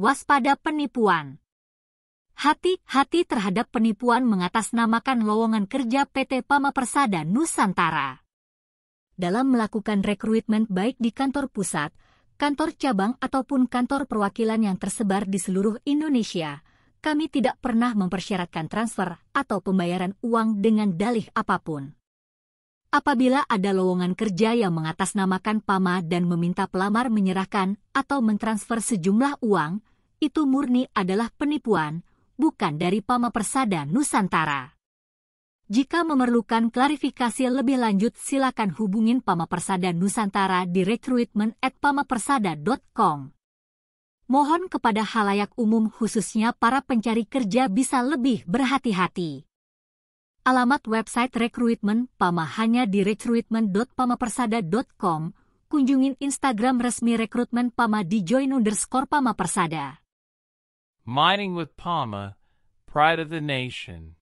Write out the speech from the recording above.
waspada penipuan. Hati-hati terhadap penipuan mengatasnamakan lowongan kerja PT Pama Persada Nusantara. Dalam melakukan rekrutmen baik di kantor pusat, kantor cabang ataupun kantor perwakilan yang tersebar di seluruh Indonesia, kami tidak pernah mempersyaratkan transfer atau pembayaran uang dengan dalih apapun. Apabila ada lowongan kerja yang mengatasnamakan PAMA dan meminta pelamar menyerahkan atau mentransfer sejumlah uang, itu murni adalah penipuan, bukan dari Pama Persada Nusantara. Jika memerlukan klarifikasi lebih lanjut silakan hubungin Pama Persada Nusantara di recruitment at pamapersada.com. Mohon kepada halayak umum khususnya para pencari kerja bisa lebih berhati-hati. Alamat website recruitment Pama hanya di recruitment.pamapersada.com. Kunjungin Instagram resmi rekrutmen Pama di join underscore Pama Persada. Mining with Palma, Pride of the Nation.